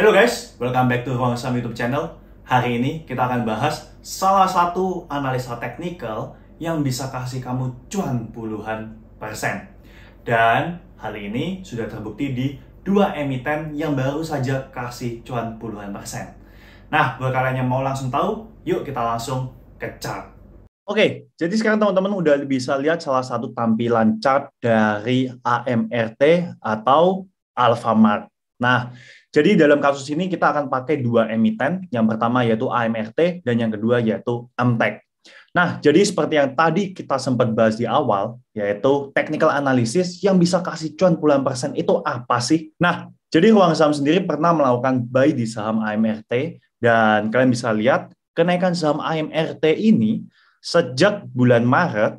Hello guys, welcome back to Ruang Saham YouTube channel. Hari ini kita akan bahas salah satu analisa teknikal yang bisa kasih kamu cuan puluhan persen. Dan hal ini sudah terbukti di dua emiten yang baru saja kasih cuan puluhan persen. Nah, buat kalian yang mau langsung tahu, yuk kita langsung ke chart. Oke, jadi sekarang teman-teman udah bisa lihat salah satu tampilan chart dari AMRT atau Alfamart. Nah, jadi dalam kasus ini kita akan pakai dua emiten, yang pertama yaitu AMRT dan yang kedua yaitu Amtek. Nah, jadi seperti yang tadi kita sempat bahas di awal, yaitu technical analysis yang bisa kasih cuan puluhan persen itu apa sih? Nah, jadi ruang saham sendiri pernah melakukan buy di saham AMRT, dan kalian bisa lihat kenaikan saham AMRT ini sejak bulan Maret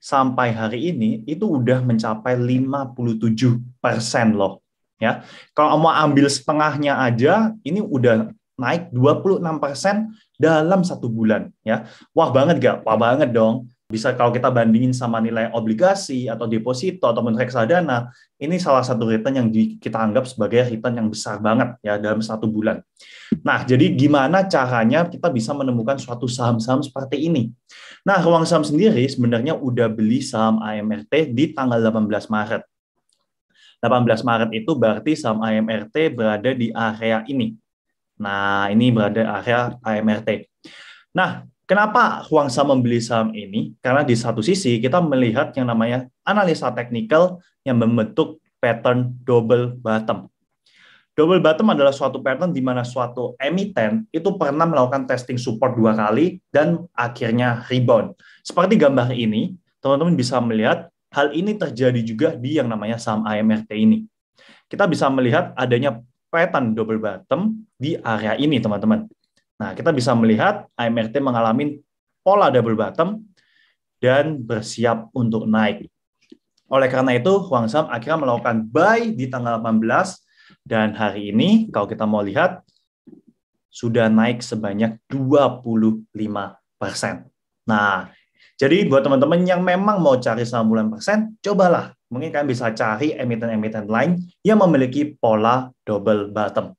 sampai hari ini itu udah mencapai 57 persen loh ya. Kalau mau ambil setengahnya aja ini udah naik 26% dalam satu bulan ya. Wah banget gak? Wah banget dong. Bisa kalau kita bandingin sama nilai obligasi atau deposito ataupun reksadana, ini salah satu return yang di, kita anggap sebagai return yang besar banget ya dalam satu bulan. Nah, jadi gimana caranya kita bisa menemukan suatu saham-saham seperti ini? Nah, ruang saham sendiri sebenarnya udah beli saham AMRT di tanggal 18 Maret 18 Maret itu berarti saham AMRT berada di area ini. Nah, ini berada area AMRT. Nah, kenapa Huang membeli saham ini? Karena di satu sisi kita melihat yang namanya analisa teknikal yang membentuk pattern double bottom. Double bottom adalah suatu pattern di mana suatu emiten itu pernah melakukan testing support dua kali dan akhirnya rebound. Seperti gambar ini, teman-teman bisa melihat Hal ini terjadi juga di yang namanya saham AMRT ini. Kita bisa melihat adanya pattern double bottom di area ini, teman-teman. Nah, kita bisa melihat AMRT mengalami pola double bottom dan bersiap untuk naik. Oleh karena itu, Huang Sam akhirnya melakukan buy di tanggal 18 dan hari ini kalau kita mau lihat sudah naik sebanyak 25 Nah, jadi buat teman-teman yang memang mau cari persen, cobalah. Mungkin kalian bisa cari emiten-emiten lain yang memiliki pola double bottom.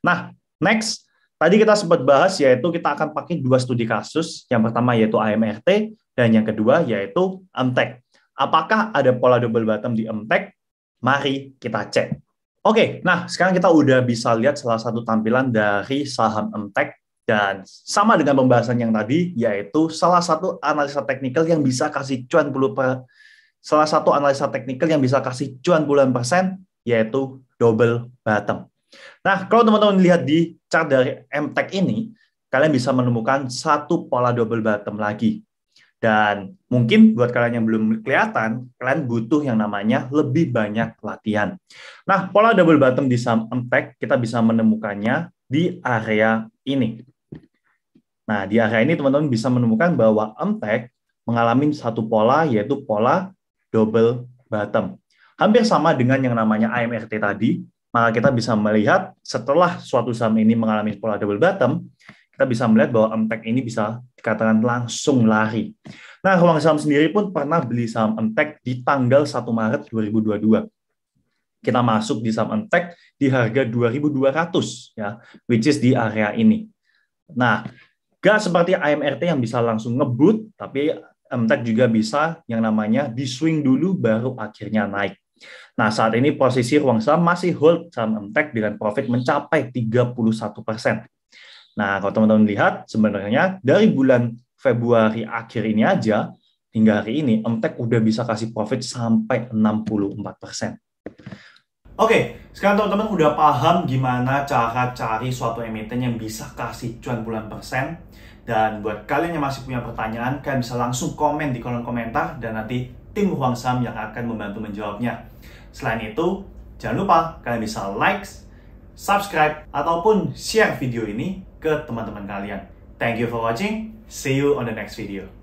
Nah, next. Tadi kita sempat bahas yaitu kita akan pakai dua studi kasus. Yang pertama yaitu AMRT dan yang kedua yaitu Emtek. Apakah ada pola double bottom di Emtek? Mari kita cek. Oke, nah sekarang kita udah bisa lihat salah satu tampilan dari saham Emtek dan sama dengan pembahasan yang tadi, yaitu salah satu analisa teknikal yang bisa kasih cuan puluh per, salah satu analisa teknikal yang bisa kasih cuan puluhan persen, yaitu double bottom. Nah, kalau teman-teman lihat di chart dari MTech ini, kalian bisa menemukan satu pola double bottom lagi. Dan mungkin buat kalian yang belum kelihatan, kalian butuh yang namanya lebih banyak latihan. Nah, pola double bottom di saham MTech kita bisa menemukannya di area ini. Nah, di area ini teman-teman bisa menemukan bahwa MTEK mengalami satu pola, yaitu pola double bottom. Hampir sama dengan yang namanya AMRT tadi, maka kita bisa melihat setelah suatu saham ini mengalami pola double bottom, kita bisa melihat bahwa MTEK ini bisa dikatakan langsung lari. Nah, ruang saham sendiri pun pernah beli saham MTEK di tanggal 1 Maret 2022 kita masuk di saham Entek di harga 2.200 ya, which is di area ini. Nah, Gak seperti AMRT yang bisa langsung ngebut, tapi MTEK juga bisa yang namanya di swing dulu baru akhirnya naik. Nah, saat ini posisi ruang saham masih hold saham MTEK dengan profit mencapai 31%. Nah, kalau teman-teman lihat, sebenarnya dari bulan Februari akhir ini aja, hingga hari ini, MTEK udah bisa kasih profit sampai 64%. Oke, sekarang teman-teman udah paham gimana cara cari suatu emiten yang bisa kasih cuan bulan persen. Dan buat kalian yang masih punya pertanyaan, kalian bisa langsung komen di kolom komentar dan nanti tim Huang Sam yang akan membantu menjawabnya. Selain itu, jangan lupa kalian bisa like, subscribe, ataupun share video ini ke teman-teman kalian. Thank you for watching. See you on the next video.